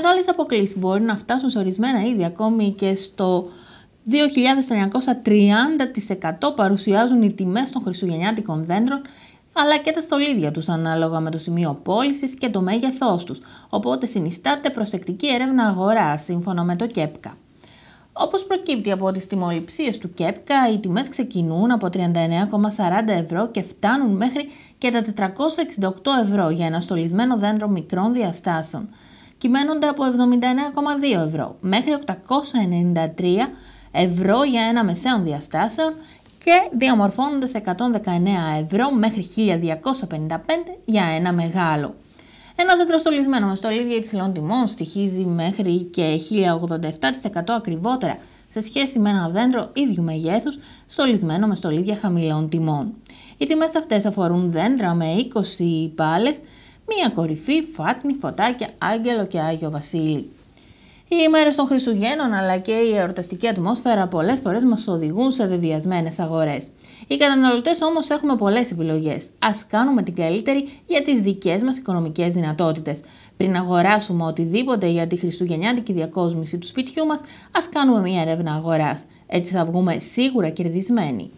μεγάλες αποκλήσεις μπορεί να φτάσουν σε ορισμένα είδη ακόμη και στο 2.930% παρουσιάζουν οι τιμές των χριστουγεννιάτικων δέντρων αλλά και τα στολίδια τους ανάλογα με το σημείο πώλησης και το μέγεθός τους, οπότε συνιστάται προσεκτική έρευνα αγορά σύμφωνα με το ΚΕΠΚΑ. Όπως προκύπτει από τις τιμοληψίες του ΚΕΠΚΑ, οι τιμές ξεκινούν από 39,40 ευρώ και φτάνουν μέχρι και τα 468 ευρώ για ένα στολισμένο δέντρο μικρών διαστάσεων κυμαίνονται από 79,2 ευρώ μέχρι 893 ευρώ για ένα μεσαίων διαστάσεων και διαμορφώνονται σε 119 ευρώ μέχρι 1255 για ένα μεγάλο. Ένα δέντρο στολισμένο με στολίδια υψηλών τιμών στοιχίζει μέχρι και 1087% ακριβότερα σε σχέση με ένα δέντρο ίδιου μεγέθους στολισμένο με στολίδια χαμηλών τιμών. Οι τιμές αυτές αφορούν δέντρα με 20 πάλες μία κορυφή, φάτνη, φωτάκια, άγγελο και Άγιο Βασίλη. Οι ημέρες των Χριστουγέννων αλλά και η εορταστική ατμόσφαιρα πολλές φορές μας οδηγούν σε βεβαιασμένες αγορές. Οι καταναλωτές όμως έχουμε πολλές επιλογές. Ας κάνουμε την καλύτερη για τις δικές μας οικονομικές δυνατότητες. Πριν αγοράσουμε οτιδήποτε για τη χριστουγεννιάτικη διακόσμηση του σπιτιού μας, ας κάνουμε μια έρευνα αγοράς. Έτσι θα βγούμε σίγουρα κερδισμένοι.